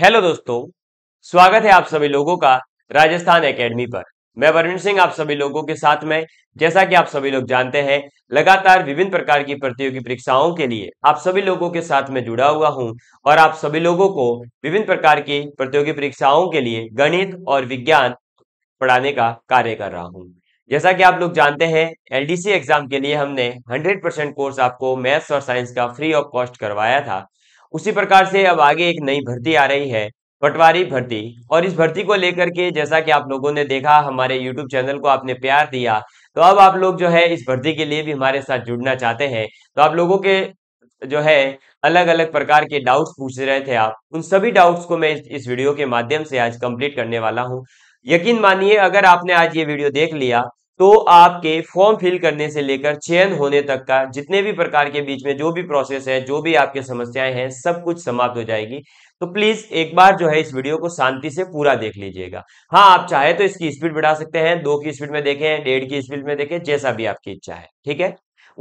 hello दोस्तों स्वागत है आप सभी लोगों का राजस्थान एकेडमी पर मैं वरुण सिंह आप सभी लोगों के साथ में जैसा कि आप सभी लोग जानते हैं लगातार विभिन्न प्रकार की प्रतियोगी परीक्षाओं के लिए आप सभी लोगों के साथ में जुड़ा हुआ हूं और आप सभी लोगों को विभिन्न प्रकार की प्रतियोगी परीक्षाओं के लिए गणित और विज्ञान पढ़ाने का कार्य कर रहा हूँ जैसा कि आप लोग जानते हैं एलडीसी एग्जाम के लिए हमने 100 परसेंट कोर्स आपको मैथ्स और साइंस का फ्री ऑफ कॉस्ट करवाया था उसी प्रकार से अब आगे एक नई भर्ती आ रही है पटवारी भर्ती और इस भर्ती को लेकर के जैसा कि आप लोगों ने देखा हमारे यूट्यूब चैनल को आपने प्यार दिया तो अब आप लोग जो है इस भर्ती के लिए भी हमारे साथ जुड़ना चाहते हैं तो आप लोगों के जो है अलग अलग प्रकार के डाउट्स पूछ रहे थे आप उन सभी डाउट्स को मैं इस वीडियो के माध्यम से आज कंप्लीट करने वाला हूँ यकीन मानिए अगर आपने आज ये वीडियो देख लिया तो आपके फॉर्म फिल करने से लेकर चयन होने तक का जितने भी प्रकार के बीच में जो भी प्रोसेस है जो भी आपके समस्याएं हैं सब कुछ समाप्त हो जाएगी तो प्लीज एक बार जो है इस वीडियो को शांति से पूरा देख लीजिएगा हाँ आप चाहे तो इसकी स्पीड बढ़ा सकते हैं दो की स्पीड में देखें डेढ़ की स्पीड में देखें जैसा भी आपकी इच्छा है ठीक है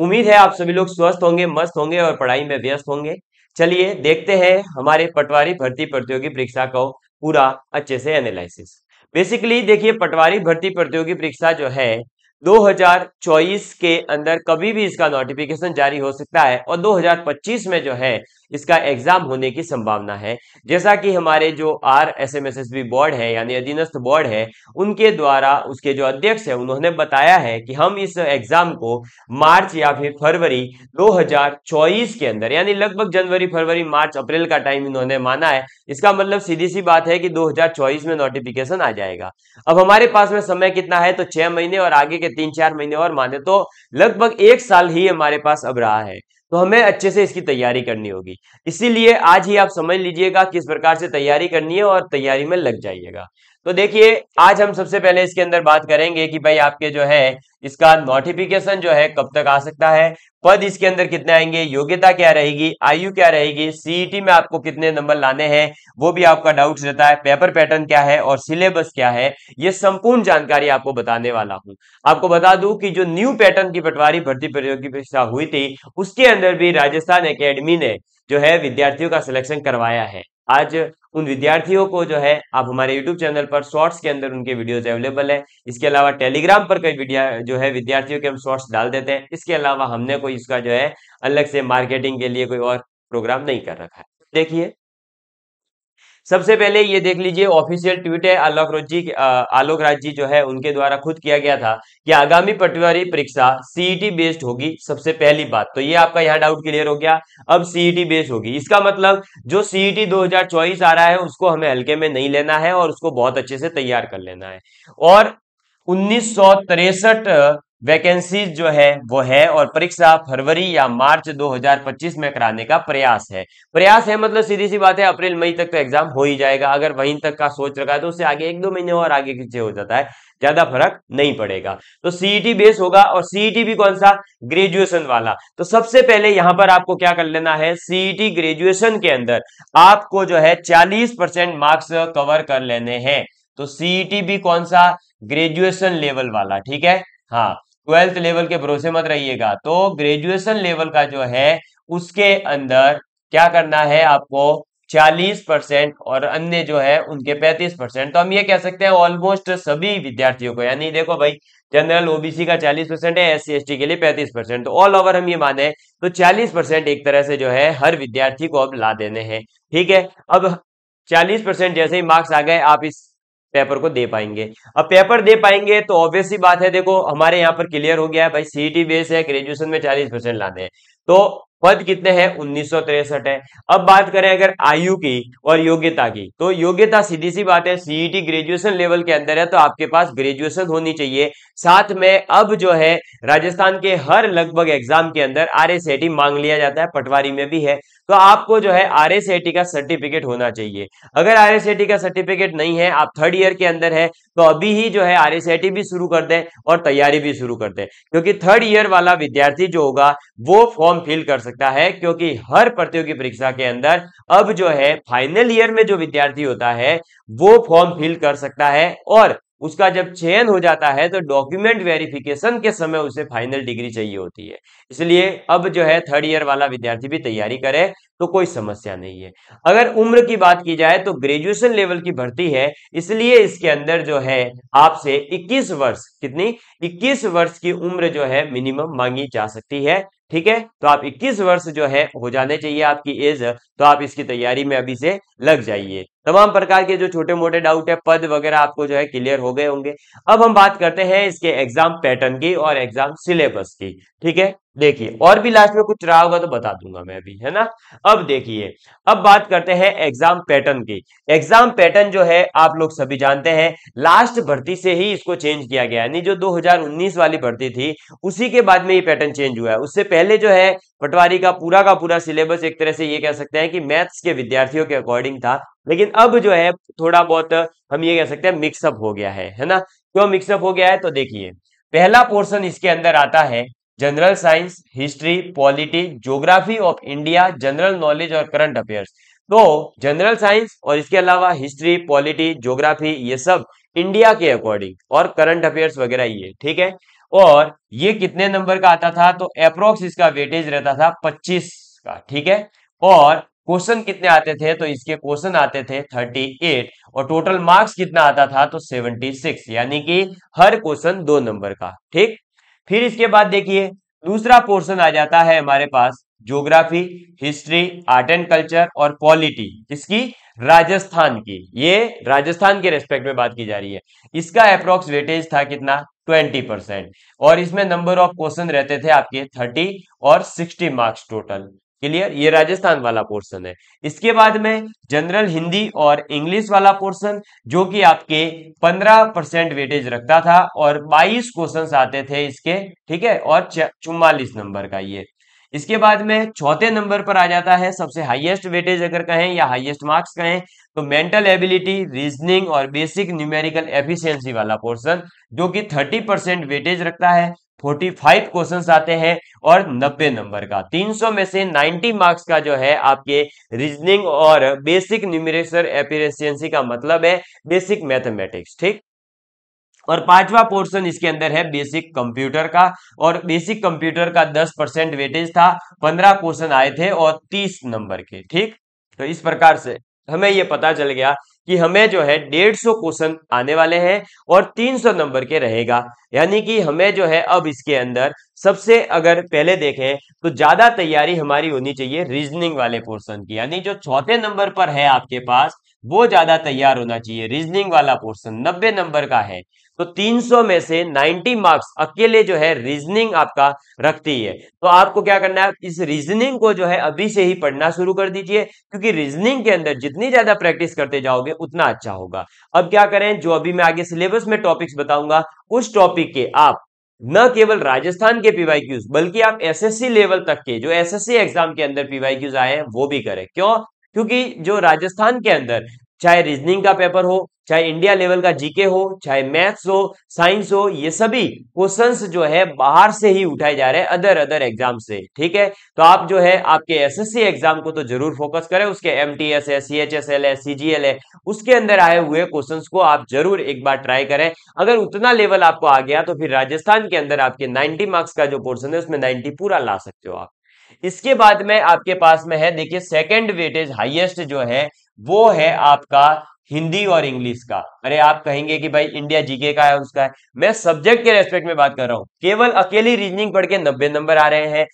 उम्मीद है आप सभी लोग स्वस्थ होंगे मस्त होंगे और पढ़ाई में व्यस्त होंगे चलिए देखते हैं हमारे पटवारी भर्ती प्रतियोगी परीक्षा को पूरा अच्छे से एनालिसिस बेसिकली देखिए पटवारी भर्ती प्रतियोगी परीक्षा जो है 2024 के अंदर कभी भी इसका नोटिफिकेशन जारी हो सकता है और 2025 में जो है इसका एग्जाम होने की संभावना है जैसा कि हमारे जो R S M S S B board है यानी अधीनस्थ बोर्ड है उनके द्वारा उसके जो अध्यक्ष है उन्होंने बताया है कि हम इस एग्जाम को मार्च या फिर फरवरी 2024 के अंदर यानी लगभग जनवरी फरवरी मार्च अप्रैल का टाइम इन्होंने माना है इसका मतलब सीधी सी बात है कि दो में नोटिफिकेशन आ जाएगा अब हमारे पास में समय कितना है तो छह महीने और आगे के तीन चार महीने और माने तो लगभग एक साल ही हमारे पास अब रहा है तो हमें अच्छे से इसकी तैयारी करनी होगी इसीलिए आज ही आप समझ लीजिएगा किस प्रकार से तैयारी करनी है और तैयारी में लग जाइएगा तो देखिए आज हम सबसे पहले इसके अंदर बात करेंगे कि भाई आपके जो है इसका नोटिफिकेशन जो है कब तक आ सकता है पद इसके अंदर कितने आएंगे योग्यता क्या रहेगी आयु क्या रहेगी सीईटी e में आपको कितने नंबर लाने हैं वो भी आपका डाउट रहता है पेपर पैटर्न क्या है और सिलेबस क्या है ये संपूर्ण जानकारी आपको बताने वाला हूं आपको बता दू की जो न्यू पैटर्न की पटवारी भर्ती परीक्षा हुई थी उसके अंदर भी राजस्थान अकेडमी ने जो है विद्यार्थियों का सिलेक्शन करवाया है आज तो उन विद्यार्थियों को जो है आप हमारे यूट्यूब चैनल पर शॉर्ट्स के अंदर उनके वीडियोस अवेलेबल है इसके अलावा टेलीग्राम पर कई वीडियो जो है विद्यार्थियों के हम शॉर्ट्स डाल देते हैं इसके अलावा हमने कोई इसका जो है अलग से मार्केटिंग के लिए कोई और प्रोग्राम नहीं कर रखा है देखिए सबसे पहले ये देख लीजिए ऑफिशियल ट्वीट है आलोक रोजी आलोक राज जी जो है उनके द्वारा खुद किया गया था कि आगामी पटवारी परीक्षा सीईटी बेस्ड e होगी सबसे पहली बात तो ये आपका यहाँ डाउट क्लियर हो गया अब सीईटी बेस्ड e होगी इसका मतलब जो e सीईटी 2024 आ रहा है उसको हमें हल्के में नहीं लेना है और उसको बहुत अच्छे से तैयार कर लेना है और उन्नीस वैकेंसीज जो है वो है और परीक्षा फरवरी या मार्च 2025 में कराने का प्रयास है प्रयास है मतलब सीधी सी बात है अप्रैल मई तक तो एग्जाम हो ही जाएगा अगर वहीं तक का सोच रखा है तो उससे आगे एक दो महीने और आगे पीछे हो जाता है ज्यादा फर्क नहीं पड़ेगा तो सीईटी बेस e होगा और सीईटी e भी कौन सा ग्रेजुएशन वाला तो सबसे पहले यहां पर आपको क्या कर लेना है सीईटी ग्रेजुएशन e के अंदर आपको जो है चालीस परसेंट मार्क्स कवर कर लेने हैं तो सीईटी भी कौन सा ग्रेजुएशन लेवल वाला ठीक है हाँ ट्वेल्थ लेवल के भरोसे मत रहिएगा तो ग्रेजुएशन लेवल का जो है उसके अंदर क्या करना है आपको 40 परसेंट और अन्य जो है उनके 35 परसेंट तो हम ये कह सकते हैं ऑलमोस्ट सभी विद्यार्थियों को यानी देखो भाई जनरल ओबीसी का 40 परसेंट है एस सी के लिए 35 परसेंट तो ऑल ओवर हम ये माने तो 40 परसेंट एक तरह से जो है हर विद्यार्थी को अब ला देने हैं ठीक है अब 40 परसेंट जैसे ही मार्क्स आ गए आप इस पेपर को दे पाएंगे अब पेपर दे पाएंगे तो ऑब्वियसली बात है देखो हमारे यहाँ पर क्लियर हो गया है भाई सीईटी बेस e है ग्रेजुएशन में चालीस परसेंट लाने हैं तो पद कितने हैं उन्नीस है अब बात करें अगर आयु की और योग्यता की तो योग्यता सीधी सी बात है सीईटी ग्रेजुएशन लेवल के अंदर है तो आपके पास ग्रेजुएशन होनी चाहिए साथ में अब जो है राजस्थान के हर लगभग एग्जाम के अंदर आर मांग लिया जाता है पटवारी में भी है तो आपको जो है आर का सर्टिफिकेट होना चाहिए अगर आर का सर्टिफिकेट नहीं है आप थर्ड ईयर के अंदर है तो अभी ही जो है आर भी शुरू कर दें और तैयारी भी शुरू कर दें क्योंकि थर्ड ईयर वाला विद्यार्थी जो होगा वो फॉर्म फिल कर सके सकता है क्योंकि हर प्रतियोगी परीक्षा के अंदर अब जो है फाइनल ईयर में जो विद्यार्थी होता है वो फॉर्म फिल कर सकता है और उसका जब चयन हो जाता है तो डॉक्यूमेंट वेरिफिकेशन के समय उसे फाइनल डिग्री चाहिए होती है इसलिए अब जो है थर्ड ईयर वाला विद्यार्थी भी तैयारी करे तो कोई समस्या नहीं है अगर उम्र की बात की जाए तो ग्रेजुएशन लेवल की भर्ती है इसलिए इसके अंदर जो है आपसे 21 वर्ष कितनी 21 वर्ष की उम्र जो है मिनिमम मांगी जा सकती है ठीक है तो आप 21 वर्ष जो है हो जाने चाहिए आपकी एज तो आप इसकी तैयारी में अभी से लग जाइए तमाम प्रकार के जो छोटे मोटे डाउट है पद वगैरह आपको जो है क्लियर हो गए होंगे अब हम बात करते हैं इसके एग्जाम पैटर्न की और एग्जाम सिलेबस की ठीक है देखिए और भी लास्ट में कुछ रहा होगा तो बता दूंगा मैं भी है ना अब देखिए अब बात करते हैं एग्जाम पैटर्न की एग्जाम पैटर्न जो है आप लोग सभी जानते हैं लास्ट भर्ती से ही इसको चेंज किया गया यानी जो 2019 वाली भर्ती थी उसी के बाद में ये पैटर्न चेंज हुआ है उससे पहले जो है पटवारी का पूरा का पूरा सिलेबस एक तरह से ये कह सकते हैं कि मैथ्स के विद्यार्थियों के अकॉर्डिंग था लेकिन अब जो है थोड़ा बहुत हम ये कह सकते हैं मिक्सअप हो गया है है ना क्यों मिक्सअप हो गया है तो देखिए पहला पोर्शन इसके अंदर आता है general science history polity geography of India general knowledge और करंट अफेयर्स तो जनरल साइंस और इसके अलावा हिस्ट्री पॉलिटी ज्योग्राफी ये सब इंडिया के अकॉर्डिंग और करंट अफेयर्स वगैरह ये ठीक है और ये कितने नंबर का आता था तो अप्रोक्स इसका वेटेज रहता था 25 का ठीक है और क्वेश्चन कितने आते थे तो इसके क्वेश्चन आते थे 38 और टोटल मार्क्स कितना आता था तो 76 यानी कि हर क्वेश्चन दो नंबर का ठीक फिर इसके बाद देखिए दूसरा पोर्शन आ जाता है हमारे पास geography history art and culture और पॉलिटी इसकी राजस्थान की ये राजस्थान के रेस्पेक्ट में बात की जा रही है इसका अप्रोक्स वेटेज था कितना 20 परसेंट और इसमें नंबर ऑफ क्वेश्चन रहते थे आपके 30 और 60 मार्क्स टोटल क्लियर ये राजस्थान वाला पोर्सन है इसके बाद में जनरल हिंदी और इंग्लिश वाला पोर्सन जो कि आपके 15 परसेंट वेटेज रखता था और 22 क्वेश्चन आते थे इसके ठीक है और चुम्बालीस नंबर का ये इसके बाद में चौथे नंबर पर आ जाता है सबसे हाईएस्ट वेटेज अगर कहें या हाईएस्ट मार्क्स कहें तो मेंटल एबिलिटी रीजनिंग और बेसिक न्यूमेरिकल एफिशिएंसी वाला पोर्शन जो कि 30 परसेंट वेटेज रखता है फोर्टी फाइव क्वेश्चन आते हैं और नब्बे नंबर का तीन सौ में से 90 मार्क्स का जो है आपके रीजनिंग और बेसिक न्यूमरेशन एफिशिएंसी का मतलब है बेसिक मैथमेटिक्स ठीक और पांचवा पोर्शन इसके अंदर है बेसिक कंप्यूटर का और बेसिक कंप्यूटर का 10 परसेंट वेटेज था 15 क्वेश्चन आए थे और 30 नंबर के ठीक तो इस प्रकार से हमें ये पता चल गया कि हमें जो है डेढ़ सौ क्वेश्चन आने वाले हैं और तीन सौ नंबर के रहेगा यानी कि हमें जो है अब इसके अंदर सबसे अगर पहले देखें तो ज्यादा तैयारी हमारी होनी चाहिए रीजनिंग वाले पोर्शन की यानी जो चौथे नंबर पर है आपके पास वो ज्यादा तैयार होना चाहिए रीजनिंग वाला पोर्सन नब्बे नंबर का है तो 300 में से 90 मार्क्स अकेले जो है रीजनिंग आपका रखती है तो आपको क्या करना है इस रीजनिंग को जो है अभी से ही पढ़ना शुरू कर दीजिए क्योंकि रीजनिंग के अंदर जितनी ज्यादा प्रैक्टिस करते जाओगे उतना अच्छा होगा अब क्या करें जो अभी मैं आगे सिलेबस में टॉपिक्स बताऊंगा उस टॉपिक के आप न केवल राजस्थान के पीवाई बल्कि आप एसएससी लेवल तक के जो एसएससी एग्जाम के अंदर पीवाई आए हैं वो भी करें क्यों क्योंकि जो राजस्थान के अंदर चाहे रीजनिंग का पेपर हो चाहे इंडिया लेवल का जीके हो चाहे मैथ्स हो साइंस हो ये सभी क्वेश्चंस जो है बाहर से ही उठाए जा रहे हैं अदर अदर एग्जाम से ठीक है तो आप जो है आपके एसएससी एग्जाम को तो जरूर फोकस करें उसके एमटीएस है सीएचएसएल है सीजीएल है उसके अंदर आए हुए क्वेश्चंस को आप जरूर एक बार ट्राई करें अगर उतना लेवल आपको आ गया तो फिर राजस्थान के अंदर आपके नाइन्टी मार्क्स का जो पोर्सन है उसमें नाइन्टी पूरा ला सकते हो आप इसके बाद में आपके पास में है देखिए सेकंड वेटेज हाईएस्ट जो है वो है आपका हिंदी और इंग्लिश का अरे आप कहेंगे कि भाई इंडिया जीके का है उसका है मैं सब्जेक्ट के रेस्पेक्ट में बात कर रहा हूं केवल अकेली रीजनिंग पढ़ के नब्बे नंबर आ रहे हैं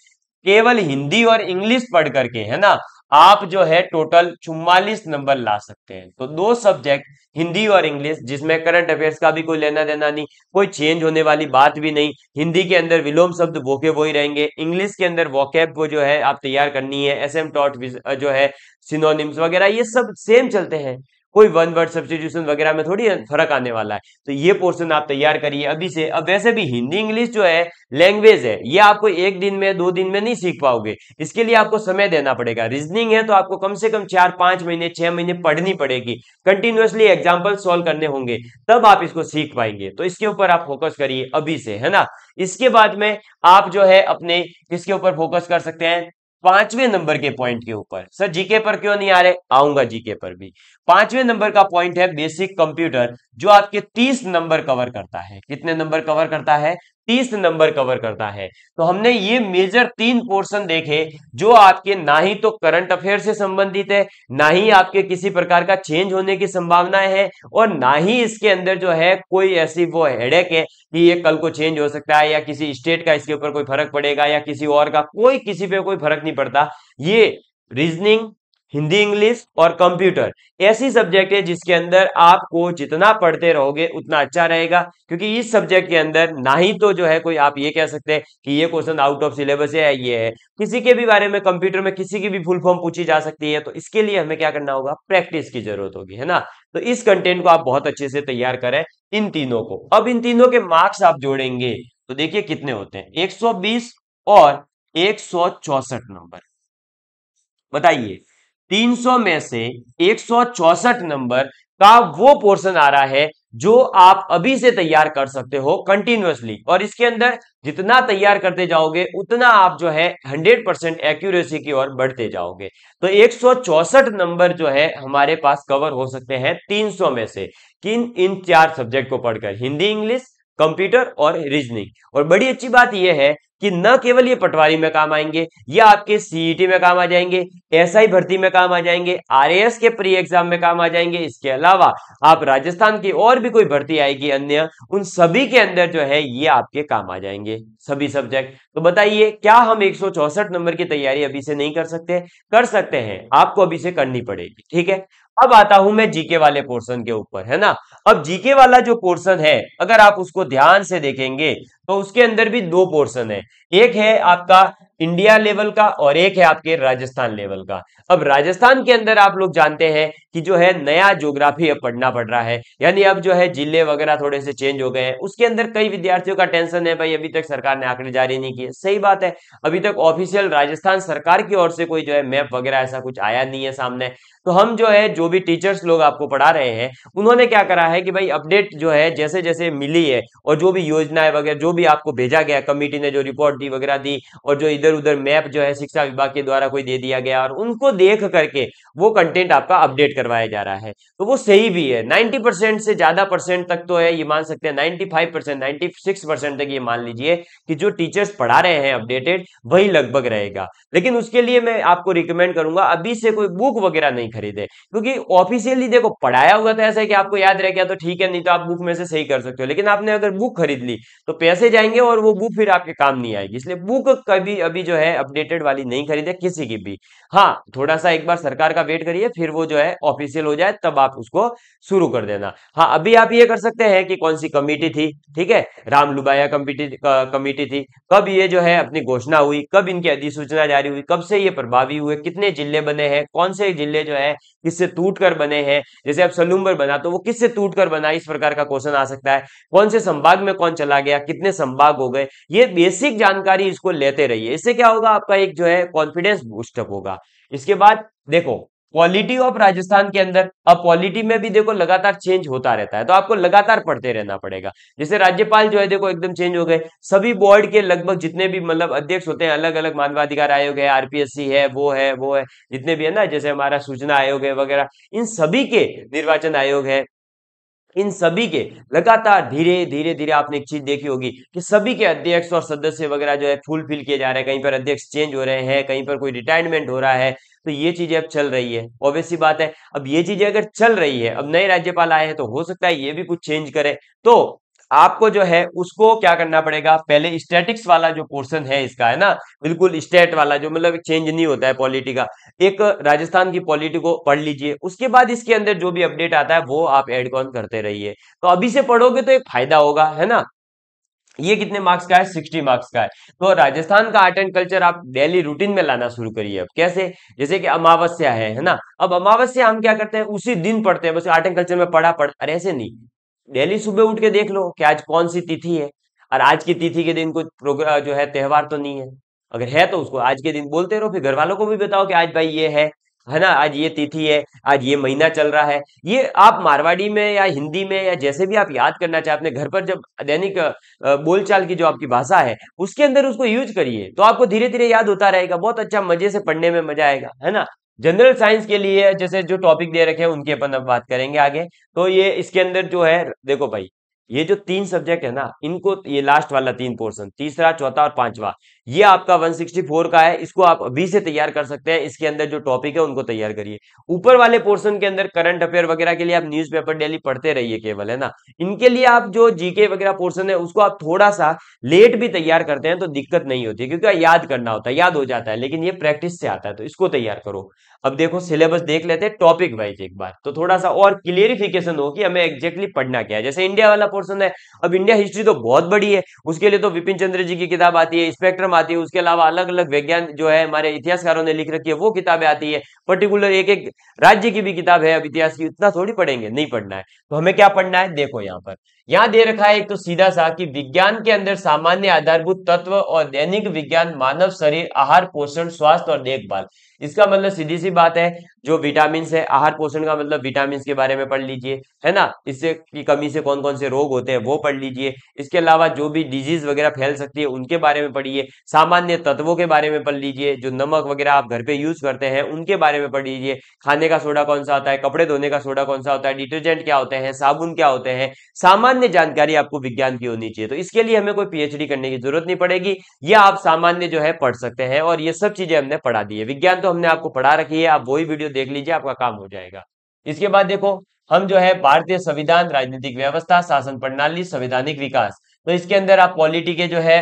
केवल हिंदी और इंग्लिश पढ़ करके है ना आप जो है टोटल चुम्वालीस नंबर ला सकते हैं तो दो सब्जेक्ट हिंदी और इंग्लिश जिसमें करंट अफेयर्स का भी कोई लेना देना नहीं कोई चेंज होने वाली बात भी नहीं हिंदी के अंदर विलोम शब्द वोके वो ही रहेंगे इंग्लिश के अंदर वॉकेब को जो है आप तैयार करनी है एस एम टॉट जो है सिनोनिम्स वगैरह ये सब सेम चलते हैं कोई वन वर्ड सब्सटीट्यूशन वगैरह में थोड़ी फर्क आने वाला है तो ये पोर्सन आप तैयार करिए अभी से अब वैसे भी हिंदी इंग्लिश जो है लैंग्वेज है ये आपको एक दिन में दो दिन में नहीं सीख पाओगे इसके लिए आपको समय देना पड़ेगा रीजनिंग है तो आपको कम से कम चार पांच महीने छह महीने पढ़नी पड़ेगी कंटिन्यूसली एग्जाम्पल सोल्व करने होंगे तब आप इसको सीख पाएंगे तो इसके ऊपर आप फोकस करिए अभी से है ना इसके बाद में आप जो है अपने किसके ऊपर फोकस कर सकते हैं पांचवें नंबर के पॉइंट के ऊपर सर जीके पर क्यों नहीं आ रहे आऊंगा जीके पर भी पांचवें नंबर का पॉइंट है बेसिक कंप्यूटर जो आपके तीस नंबर कवर करता है कितने नंबर कवर करता है तीस नंबर कवर करता है तो हमने ये मेजर तीन पोर्शन देखे जो आपके ना ही तो करंट अफेयर से संबंधित है ना ही आपके किसी प्रकार का चेंज होने की संभावना है और ना ही इसके अंदर जो है कोई ऐसी वो हेडेक है कि ये कल को चेंज हो सकता है या किसी स्टेट का इसके ऊपर कोई फर्क पड़ेगा या किसी और का कोई किसी पे कोई फर्क नहीं पड़ता ये रीजनिंग हिंदी इंग्लिश और कंप्यूटर ऐसी सब्जेक्ट है जिसके अंदर आपको जितना पढ़ते रहोगे उतना अच्छा रहेगा क्योंकि इस सब्जेक्ट के अंदर ना ही तो जो है कोई आप ये कह सकते हैं कि ये क्वेश्चन आउट ऑफ सिलेबस है ये है किसी के भी बारे में कंप्यूटर में किसी की भी फुल फॉर्म पूछी जा सकती है तो इसके लिए हमें क्या करना होगा प्रैक्टिस की जरूरत होगी है ना तो इस कंटेंट को आप बहुत अच्छे से तैयार करें इन तीनों को अब इन तीनों के मार्क्स आप जोड़ेंगे तो देखिए कितने होते हैं एक और एक नंबर बताइए 300 में से एक नंबर का वो पोर्शन आ रहा है जो आप अभी से तैयार कर सकते हो कंटिन्यूसली और इसके अंदर जितना तैयार करते जाओगे उतना आप जो है 100 परसेंट एक्यूरेसी की ओर बढ़ते जाओगे तो एक नंबर जो है हमारे पास कवर हो सकते हैं 300 में से किन इन चार सब्जेक्ट को पढ़कर हिंदी इंग्लिश कंप्यूटर और रीजनिंग और बड़ी अच्छी बात यह है कि न केवल ये पटवारी में काम आएंगे ये आपके सीईटी e में काम आ जाएंगे एसआई भर्ती में काम आ जाएंगे आरएएस के प्री एग्जाम में काम आ जाएंगे इसके अलावा आप राजस्थान की और भी कोई भर्ती आएगी अन्य उन सभी के अंदर जो है ये आपके काम आ जाएंगे सभी सब्जेक्ट तो बताइए क्या हम एक नंबर की तैयारी अभी से नहीं कर सकते कर सकते हैं आपको अभी से करनी पड़ेगी ठीक है अब आता हूं मैं जीके वाले पोर्शन के ऊपर है ना अब जीके वाला जो पोर्शन है अगर आप उसको ध्यान से देखेंगे तो उसके अंदर भी दो पोर्शन है एक है आपका इंडिया लेवल का और एक है आपके राजस्थान लेवल का अब राजस्थान के अंदर आप लोग जानते हैं कि जो है नया ज्योग्राफी अब पढ़ना पड़ रहा है यानी अब जो है जिले वगैरह थोड़े से चेंज हो गए हैं उसके अंदर कई विद्यार्थियों का टेंशन है भाई अभी तक सरकार ने आंकड़े जारी नहीं किए सही बात है अभी तक ऑफिशियल राजस्थान सरकार की ओर से कोई जो है मैप वगैरह ऐसा कुछ आया नहीं है सामने तो हम जो है जो भी टीचर्स लोग आपको पढ़ा रहे हैं उन्होंने क्या करा है कि भाई अपडेट जो है जैसे जैसे मिली है और जो भी योजनाएं वगैरह जो भी आपको भेजा गया कमेटी ने जो रिपोर्ट दी वगैरह दी और जो इधर उधर मैप जो है शिक्षा विभाग के द्वारा कोई दे दिया गया और उनको देख करके वो कंटेंट आपका अपडेट करवाया जा रहा है तो वो सही भी है नाइन्टी परसेंट से ज्यादा परसेंट तक तो है ये मान सकते हैं ninety five percent six percent तक ये मान लीजिए कि जो टीचर्स पढ़ा रहे हैं अपडेटेड वही लगभग रहेगा लेकिन उसके लिए मैं आपको रिकमेंड करूंगा अभी से कोई बुक वगैरह नहीं खरीदे क्योंकि ऑफिशियली देखो पढ़ाया हुआ तो ऐसा है कि आपको याद रह गया तो ठीक है नहीं तो आप बुक में से सही कर सकते हो लेकिन आपने अगर बुक खरीद ली तो पैसे जाएंगे और वो बुक फिर आपके काम नहीं आएगी इसलिए बुक कभी अभी जो है अपडेटेड वाली नहीं खरीदे किसी की भी हाँ थोड़ा सा एक बार सरकार का वेट करिए फिर वो जो है ऑफिशियल हो जाए तब आप उसको शुरू कर देना हाँ अभी आप ये कर सकते हैं कि कौन सी कमिटी थी ठीक है राम लुबाया कमिटी थी कब ये जो है अपनी घोषणा हुई कब इनकी अधिसूचना जारी हुई कब से ये प्रभावी हुए कितने जिले बने हैं कौन से जिले जो है किससे टूट कर बने हैं जैसे अब सलूम्बर बना तो वो किससे टूट कर बना इस प्रकार का क्वेश्चन आ सकता है कौन से संभाग में कौन चला गया कितने संभाग हो गए ये बेसिक जानकारी इसको लेते रहिए इससे क्या होगा आपका एक जो है कॉन्फिडेंस बूस्टअप होगा इसके बाद देखो क्वालिटी ऑफ राजस्थान के अंदर अब क्वालिटी में भी देखो लगातार चेंज होता रहता है तो आपको लगातार पढ़ते रहना पड़ेगा जैसे राज्यपाल जो है देखो एकदम चेंज हो गए सभी बोर्ड के लगभग जितने भी मतलब अध्यक्ष होते हैं अलग अलग मानवाधिकार आयोग है आरपीएससी है वो है वो है जितने भी है ना जैसे हमारा सूचना आयोग है वगैरह इन सभी के निर्वाचन आयोग है इन सभी के लगातार धीरे धीरे धीरे आपने एक चीज देखी होगी कि सभी के अध्यक्ष और सदस्य वगैरह जो है फुलफिल किए जा रहे हैं कहीं पर अध्यक्ष चेंज हो रहे हैं कहीं पर कोई रिटायरमेंट हो रहा है तो ये चीजें अब चल रही है ऑब्वियसली बात है अब ये चीजें अगर चल रही है अब नए राज्यपाल आए हैं तो हो सकता है ये भी कुछ चेंज करे तो आपको जो है उसको क्या करना पड़ेगा पहले स्टैटिक्स वाला जो पोर्शन है इसका है ना बिल्कुल स्टेट वाला जो मतलब चेंज नहीं होता है पॉलिटी का एक राजस्थान की पॉलिटी को पढ़ लीजिए उसके बाद इसके अंदर जो भी अपडेट आता है वो आप एड कॉन करते रहिए तो अभी से पढ़ोगे तो एक फायदा होगा है ना ये कितने मार्क्स का है सिक्सटी मार्क्स का है तो राजस्थान का आर्ट एंड कल्चर आप डेली रूटीन में लाना शुरू करिए अब कैसे जैसे कि अमावस्या है है ना अब अमावस्या हम क्या करते हैं उसी दिन पढ़ते हैं बस आर्ट एंड कल्चर में पढ़ा पढ़ अरे ऐसे नहीं डेली सुबह उठ के देख लो कि आज कौन सी तिथि है और आज की तिथि के दिन कोई प्रोग्राम जो है त्यौहार तो नहीं है अगर है तो उसको आज के दिन बोलते रहो फिर घर वालों को भी बताओ कि आज भाई ये है है ना आज ये तिथि है आज ये महीना चल रहा है ये आप मारवाड़ी में या हिंदी में या जैसे भी आप याद करना चाहे अपने घर पर जब दैनिक बोलचाल की जो आपकी भाषा है उसके अंदर उसको यूज करिए तो आपको धीरे धीरे याद होता रहेगा बहुत अच्छा मजे से पढ़ने में मजा आएगा है ना जनरल साइंस के लिए जैसे जो टॉपिक दे रखे हैं उनके अपन अब बात करेंगे आगे तो ये इसके अंदर जो है देखो भाई ये जो तीन सब्जेक्ट है ना इनको ये लास्ट वाला तीन पोर्शन तीसरा चौथा और पांचवा ये आपका 164 का है इसको आप अभी से तैयार कर सकते हैं इसके अंदर जो टॉपिक है उनको तैयार करिए ऊपर वाले पोर्सन के अंदर करंट अफेयर वगैरह के लिए आप न्यूज़पेपर डेली पढ़ते रहिए केवल है ना इनके लिए आप जो जीके वगैरह पोर्शन है उसको आप थोड़ा सा लेट भी तैयार करते हैं तो दिक्कत नहीं होती क्योंकि याद करना होता है याद हो जाता है लेकिन ये प्रैक्टिस से आता है तो इसको तैयार करो अब देखो सिलेबस देख लेते हैं टॉपिक वाइज एक बार तो थोड़ा सा और क्लियरिफिकेशन हो कि हमें एक्जेक्टली पढ़ना क्या है जैसे इंडिया वाला पोर्सन है अब इंडिया हिस्ट्री तो बहुत बड़ी है उसके लिए तो विपिन चंद्र जी की किताब आती है स्पेक्ट्रम आती है उसके अलावा अलग अलग विज्ञान जो है हमारे इतिहासकारों ने लिख रखी है वो किताबें आती है पर्टिकुलर एक एक राज्य की भी किताब है अब इतिहास की इतना थोड़ी पढ़ेंगे नहीं पढ़ना है तो हमें क्या पढ़ना है देखो यहाँ पर यहां दे रखा है एक तो सीधा सा कि विज्ञान के अंदर सामान्य आधारभूत तत्व और दैनिक विज्ञान मानव शरीर आहार पोषण स्वास्थ्य और देखभाल इसका मतलब सीधी सी बात है जो विटामिन है आहार पोषण का मतलब विटामिन के बारे में पढ़ लीजिए है ना इससे की कमी से कौन कौन से रोग होते हैं वो पढ़ लीजिए इसके अलावा जो भी डिजीज वगैरह फैल सकती है उनके बारे में पढ़िए सामान्य तत्वों के बारे में पढ़ लीजिए जो नमक वगैरह आप घर पे यूज करते हैं उनके बारे में पढ़ लीजिए खाने का सोडा कौन सा होता है कपड़े धोने का सोडा कौन सा होता है डिटर्जेंट क्या होते हैं साबुन क्या होते हैं सामान्य सामान्य जानकारी आपको विज्ञान की होनी चाहिए तो इसके लिए हमें कोई पीएचडी करने की जरूरत नहीं पड़ेगी ये आप सामान्य जो है पढ़ सकते हैं और ये सब चीजें हमने पढ़ा दी है विज्ञान तो हमने आपको पढ़ा रखी है आप वही वीडियो देख लीजिए आपका काम हो जाएगा इसके बाद देखो हम जो है भारतीय संविधान राजनीतिक व्यवस्था शासन प्रणाली संवैधानिक विकास तो इसके अंदर आप पॉलिटी के जो है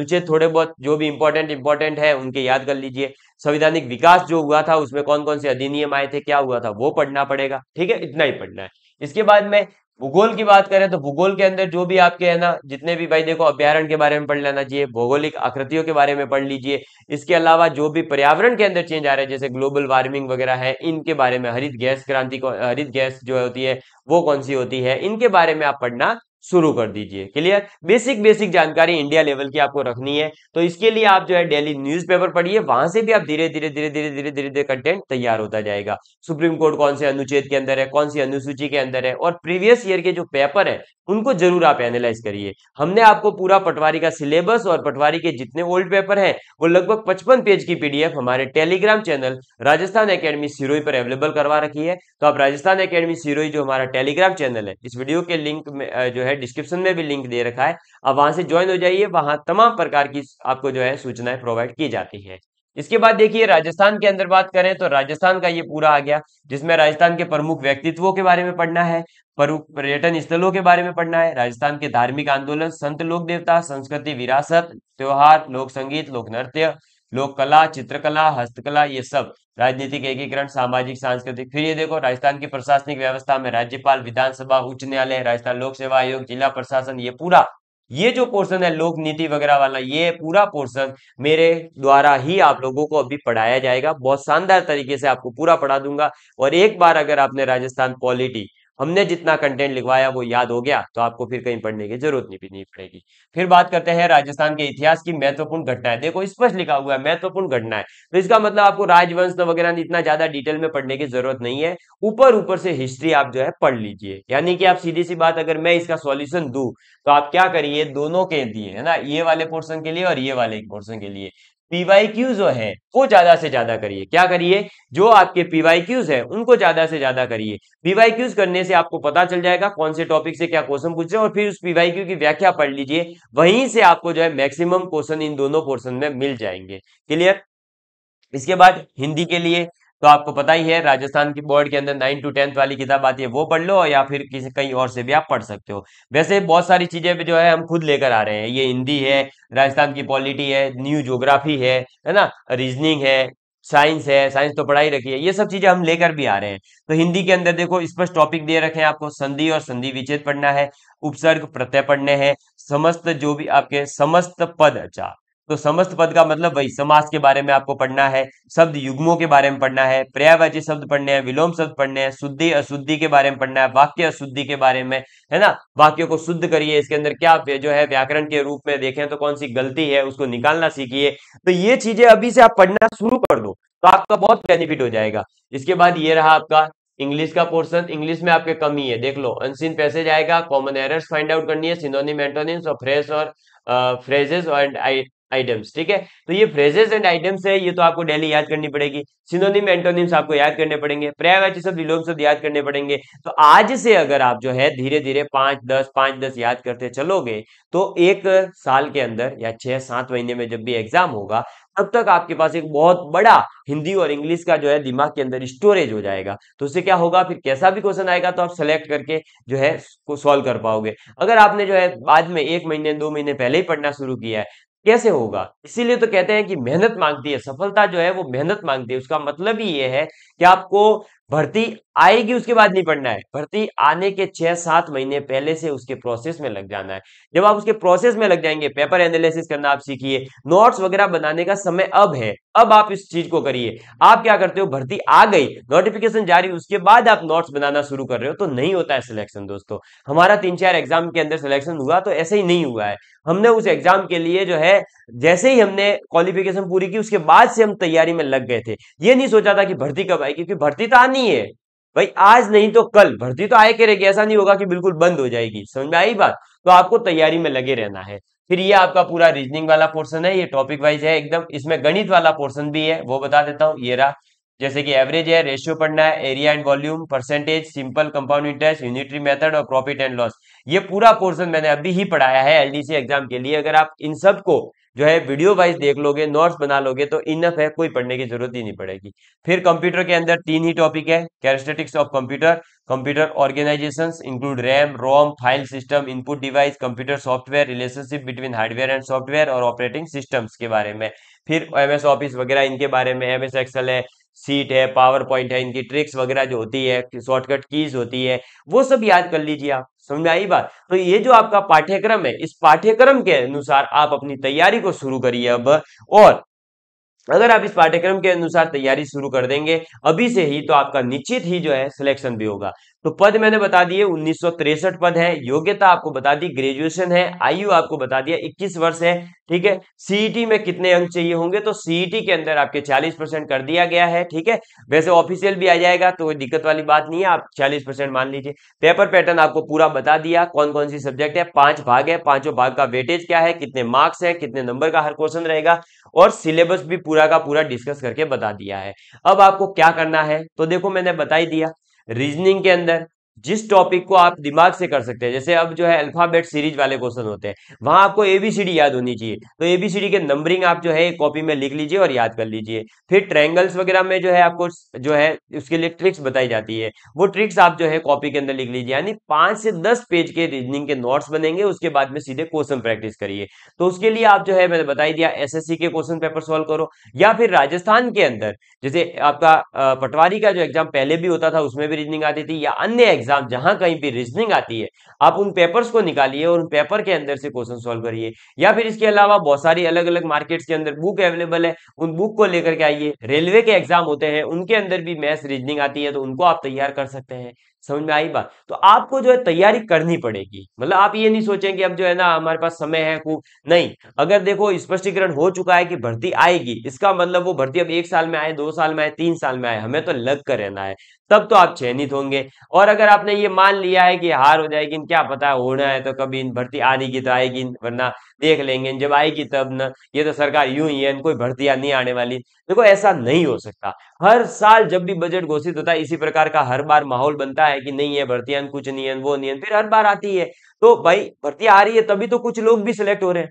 नुचे थोड़े बहुत जो भी इंपॉर्टेंट इंपॉर्टेंट है उनके याद कर लीजिए संवैधानिक विकास जो हुआ था उसमें कौन कौन से अधिनियम आए थे क्या हुआ था वो पढ़ना पड़ेगा ठीक है इतना ही पढ़ना है इसके बाद में भूगोल की बात करें तो भूगोल के अंदर जो भी आपके है ना जितने भी भाई देखो अभ्यारण के बारे में पढ़ लेना चाहिए भौगोलिक आकृतियों के बारे में पढ़ लीजिए इसके अलावा जो भी पर्यावरण के अंदर चेंज आ रहे हैं जैसे ग्लोबल वार्मिंग वगैरह है इनके बारे में हरित गैस क्रांति हरित गैस जो होती है वो कौन सी होती है इनके बारे में आप पढ़ना शुरू कर दीजिए क्लियर बेसिक बेसिक जानकारी इंडिया लेवल की आपको रखनी है तो इसके लिए आप जो है डेली न्यूज़पेपर पढ़िए वहां से भी आप धीरे धीरे धीरे धीरे धीरे धीरे धीरे कंटेंट तैयार होता जाएगा सुप्रीम कोर्ट कौन से अनुच्छेद के अंदर है कौन सी अनुसूची के अंदर है और प्रीवियस ईयर के जो पेपर है उनको जरूर आप एनालाइज करिए हमने आपको पूरा पटवारी का सिलेबस और पटवारी के जितने ओल्ड पेपर हैं वो लगभग पचपन पेज की पीडीएफ हमारे Telegram channel Rajasthan academy Sirohi पर अवेलेबल करवा रखी है तो आप राजस्थान एकेडमी सिरोई जो हमारा टेलीग्राम चैनल है इस वीडियो के लिंक में जो है है डिस्क्रिप्शन में भी लिंक दे रखा है आप वहां से ज्वाइन हो जाइए वहां तमाम प्रकार की आपको जो है सूचनाएं प्रोवाइड की जाती है इसके बाद देखिए राजस्थान के अंदर बात करें तो राजस्थान का ये पूरा आ गया जिसमें राजस्थान के प्रमुख व्यक्तित्वों के बारे में पढ़ना है प्रमुख पर्यटन स्थलों के बारे में पढ़ना है राजस्थान के धार्मिक आंदोलन संत लोक देवता संस्कृति विरासत त्योहार लोक संगीत लोक नृत्य लोक कला चित्रकला हस्तकला ये सब राजनीतिक एकीकरण सामाजिक सांस्कृतिक फिर ये देखो राजस्थान की प्रशासनिक व्यवस्था में राज्यपाल विधानसभा उच्च न्यायालय राजस्थान लोक सेवा आयोग जिला प्रशासन ये पूरा ये जो पोर्शन है लोक नीति वगैरह वाला ये पूरा पोर्शन मेरे द्वारा ही आप लोगों को अभी पढ़ाया जाएगा बहुत शानदार तरीके से आपको पूरा पढ़ा दूंगा और एक बार अगर आपने राजस्थान पॉलिटी हमने जितना कंटेंट लिखवाया वो याद हो गया तो आपको फिर कहीं पढ़ने की जरूरत नहीं नहीं पड़ेगी फिर बात करते हैं राजस्थान के इतिहास की महत्वपूर्ण घटनाएं देखो स्पष्ट लिखा हुआ है महत्वपूर्ण घटना है तो इसका मतलब आपको राजवंश वगैरह इतना ज्यादा डिटेल में पढ़ने की जरूरत नहीं है ऊपर ऊपर से हिस्ट्री आप जो है पढ़ लीजिए यानी कि आप सीधी सी बात अगर मैं इसका सोल्यूशन दू तो आप क्या करिए दोनों के दिए है ना ये वाले पोर्सन के लिए और ये वाले पोर्सन के लिए क्यू जो है वो ज्यादा से ज्यादा करिए क्या करिए जो आपके क्यूज है उनको ज्यादा से ज्यादा करिए पीवाई क्यूज करने से आपको पता चल जाएगा कौन से टॉपिक से क्या क्वेश्चन पूछ रहे हैं और फिर उस पीवाई क्यू की व्याख्या पढ़ लीजिए वहीं से आपको जो है मैक्सिमम क्वेश्चन इन दोनों पोर्सन में मिल जाएंगे क्लियर इसके बाद हिंदी के लिए तो आपको पता ही है राजस्थान की बोर्ड के अंदर नाइन टू टेंथ वाली किताब आती है वो पढ़ लो या फिर किसी कहीं और से भी आप पढ़ सकते हो वैसे बहुत सारी चीजें जो है हम खुद लेकर आ रहे हैं ये हिंदी है राजस्थान की पॉलिटी है न्यू जोग्राफी है है ना रीजनिंग है साइंस है साइंस तो पढ़ाई रखी है ये सब चीजें हम लेकर भी आ रहे हैं तो हिंदी के अंदर देखो स्पष्ट टॉपिक दे रखे हैं आपको संधि और संधि विच्छेद पढ़ना है उपसर्ग प्रत्यय पढ़ने हैं समस्त जो भी आपके समस्त पद अच्छा तो समस्त पद का मतलब वही समास के बारे में आपको पढ़ना है शब्द युग्मों के बारे में पढ़ना है पर्यावाची शब्द पढ़ने हैं विलोम शब्द पढ़ने हैं शुद्धि अशुद्धि के बारे में पढ़ना है वाक्य अशुद्धि के बारे में है ना वाक्यों को शुद्ध करिए इसके अंदर क्या जो है व्याकरण के रूप में देखें तो कौन सी गलती है उसको निकालना सीखिए तो ये चीजें अभी से आप पढ़ना शुरू कर दो तो आपका बहुत बेनिफिट हो जाएगा इसके बाद ये रहा आपका इंग्लिश का पोर्सन इंग्लिश में आपके कमी है देख लो अनसिन पैसेज आएगा कॉमन एरर्स फाइंड आउट करनी है सिनोनिम एंटोनिम्स और फ्रेज और फ्रेजेस एंड आइटम्स ठीक है तो ये फ्रेजेस एंड आइटम्स है ये तो आपको डेली याद करनी पड़ेगी सिनोनिम एंटोनिम्स आपको याद करने पड़ेंगे पर्यायवाची शब्द विलोम शब्द याद करने पड़ेंगे तो आज से अगर आप जो है धीरे धीरे पांच दस पांच दस याद करते चलोगे तो एक साल के अंदर या छह सात महीने में जब भी एग्जाम होगा तब तक आपके पास एक बहुत बड़ा हिंदी और इंग्लिश का जो है दिमाग के अंदर स्टोरेज हो जाएगा तो उससे क्या होगा फिर कैसा भी क्वेश्चन आएगा तो आप सेलेक्ट करके जो है सॉल्व कर पाओगे अगर आपने जो है बाद में एक महीने दो महीने पहले ही पढ़ना शुरू किया है कैसे होगा इसीलिए तो कहते हैं कि मेहनत मांगती है सफलता जो है वो मेहनत मांगती है उसका मतलब ही ये है कि आपको भर्ती आएगी उसके बाद नहीं पढ़ना है भर्ती आने के छह सात महीने पहले से उसके प्रोसेस में लग जाना है जब आप उसके प्रोसेस में लग जाएंगे पेपर एनालिसिस करना आप सीखिए नोट्स वगैरह बनाने का समय अब है अब आप इस चीज को करिए आप क्या करते हो भर्ती आ गई नोटिफिकेशन जारी उसके बाद आप नोट्स बनाना शुरू कर रहे हो तो नहीं होता है सिलेक्शन दोस्तों हमारा तीन चार एग्जाम के अंदर सिलेक्शन हुआ तो ऐसे ही नहीं हुआ है हमने उस एग्जाम के लिए जो है जैसे ही हमने क्वालिफिकेशन पूरी की उसके बाद से हम तैयारी में लग गए थे ये नहीं सोचा था कि भर्ती कब आएगी क्योंकि भर्ती तो आनी नहीं है भाई आज नहीं तो कल भर्ती तो आए रहेगी ऐसा नहीं होगा कि बिल्कुल बंद हो जाएगी समझ में आई बात तो आपको तैयारी में लगे रहना है फिर ये आपका पूरा रीजनिंग वाला पोर्सन है ये टॉपिक वाइज है एकदम इसमें गणित वाला पोर्सन भी है वो बता देता हूँ ये रहा जैसे कि एवरेज है रेशियो पढ़ना है area and volume percentage simple compound interest unitary method और प्रॉफिट एंड लॉस ये पूरा पोर्सन मैंने अभी ही पढ़ाया है एलडीसी एग्जाम के लिए अगर आप इन सबको जो है वीडियो वाइज देख लोगे नोट्स बना लोगे तो इनफ है कोई पढ़ने की जरूरत ही नहीं पड़ेगी फिर कंप्यूटर के अंदर तीन ही टॉपिक है characteristics of computer computer organization include RAM ROM file system input device computer software relationship between hardware and software और ऑपरेटिंग सिस्टम्स के बारे में फिर एम ऑफिस वगैरह इनके बारे में एम एक्सेल है सीट है पावर पॉइंट है इनकी ट्रिक्स वगैरह जो होती है शॉर्टकट कीज होती है वो सब याद कर लीजिए आप समझ आई बात तो ये जो आपका पाठ्यक्रम है इस पाठ्यक्रम के अनुसार आप अपनी तैयारी को शुरू करिए अब और अगर आप इस पाठ्यक्रम के अनुसार तैयारी शुरू कर देंगे अभी से ही तो आपका निश्चित ही जो है सिलेक्शन भी होगा तो पद मैंने बता दिए उन्नीस पद है योग्यता आपको बता दी ग्रेजुएशन है आयु आपको बता दिया 21 वर्ष है ठीक है सीईटी e में कितने अंक चाहिए होंगे तो सीईटी e के अंदर आपके 40 परसेंट कर दिया गया है ठीक है वैसे ऑफिशियल भी आ जाएगा तो कोई दिक्कत वाली बात नहीं है आप 40 परसेंट मान लीजिए पेपर पैटर्न आपको पूरा बता दिया कौन कौन सी सब्जेक्ट है पांच भाग है पांचों भाग का वेटेज क्या है कितने मार्क्स है कितने नंबर का हर क्वेश्चन रहेगा और सिलेबस भी पूरा का पूरा डिस्कस करके बता दिया है अब आपको क्या करना है तो देखो मैंने बता ही दिया रीजनिंग के अंदर जिस टॉपिक को आप दिमाग से कर सकते हैं जैसे अब जो है अल्फाबेट सीरीज वाले क्वेश्चन होते हैं वहां आपको एबीसीडी याद होनी चाहिए तो एबीसीडी के नंबरिंग आप जो है कॉपी में लिख लीजिए और याद कर लीजिए फिर ट्रायंगल्स वगैरह में जो है आपको जो है उसके लिए ट्रिक्स बताई जाती है वो ट्रिक्स आप जो है कॉपी के अंदर लिख लीजिए यानी पांच से दस पेज के रीजनिंग के नोट्स बनेंगे उसके बाद में सीधे क्वेश्चन प्रैक्टिस करिए तो उसके लिए आप जो है मैंने बताई दिया एस के क्वेश्चन पेपर सॉल्व करो या फिर राजस्थान के अंदर जैसे आपका पटवारी का जो एग्जाम पहले भी होता था उसमें भी रीजनिंग आती थी या अन्य एग्जाम जहां कहीं भी रीजनिंग आती है आप उन पेपर्स को निकालिए और उन पेपर के अंदर से क्वेश्चन सॉल्व करिए या फिर इसके अलावा बहुत सारी अलग अलग मार्केट्स के अंदर बुक अवेलेबल है उन बुक को लेकर के आइए रेलवे के एग्जाम होते हैं उनके अंदर भी मैथ्स रीजनिंग आती है तो उनको आप तैयार कर सकते हैं समझ में आई बात तो आपको जो है तैयारी करनी पड़ेगी मतलब आप ये नहीं सोचें कि अब जो है ना हमारे पास समय है खूब नहीं अगर देखो स्पष्टीकरण हो चुका है कि भर्ती आएगी इसका मतलब वो भर्ती अब एक साल में आए दो साल में आए तीन साल में आए हमें तो लग कर रहना है तब तो आप चयनित होंगे और अगर आपने ये मान लिया है कि हार हो जाएगी क्या पता है होना है तो कभी इन भर्ती आ रही तो आएगी वरना देख लेंगे जब आएगी तब ना ये तो सरकार यूं ही है कोई भर्तियां नहीं आने वाली देखो ऐसा नहीं हो सकता हर साल जब भी बजट घोषित होता है इसी प्रकार का हर बार माहौल बनता है कि नहीं है भर्तियां कुछ नहीं है वो नहीं है फिर हर बार आती है तो भाई भर्ती आ रही है तभी तो कुछ लोग भी सिलेक्ट हो रहे हैं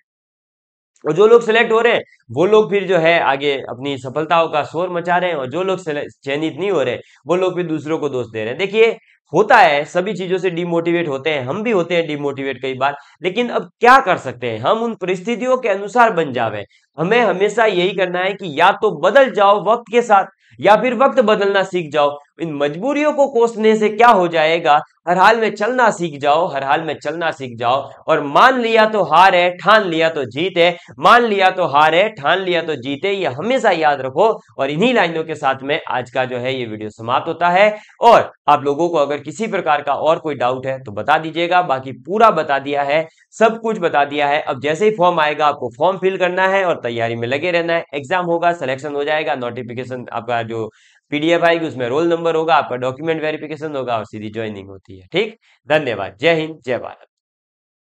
और जो लोग सिलेक्ट हो रहे हैं वो लोग फिर जो है आगे अपनी सफलताओं का शोर मचा रहे हैं और जो लोग चयनित नहीं हो रहे वो लोग फिर दूसरों को दोष दे रहे हैं देखिए होता है सभी चीजों से डिमोटिवेट होते हैं हम भी होते हैं डिमोटिवेट कई बार लेकिन अब क्या कर सकते हैं हम उन परिस्थितियों के अनुसार बन जावे हमें हमेशा यही करना है कि या तो बदल जाओ वक्त के साथ या फिर वक्त बदलना सीख जाओ इन मजबूरियों को कोसने से क्या हो जाएगा हर हाल में चलना सीख जाओ हर हाल में चलना सीख जाओ और मान लिया तो हार है ठान लिया तो जीत है मान लिया तो हार है ठान लिया तो जीत है ये हमेशा याद रखो और इन्हीं लाइनों के साथ में आज का जो है ये वीडियो समाप्त होता है और आप लोगों को अगर किसी प्रकार का और कोई डाउट है तो बता दीजिएगा बाकी पूरा बता दिया है सब कुछ बता दिया है अब जैसे ही फॉर्म आएगा आपको फॉर्म फिल करना है और तैयारी में लगे रहना है एग्जाम होगा सिलेक्शन हो जाएगा नोटिफिकेशन आपका जो पीडीएफ आएगी उसमें रोल नंबर होगा आपका डॉक्यूमेंट वेरिफिकेशन होगा और सीधी ज्वाइनिंग होती है ठीक धन्यवाद जय हिंद जय भारत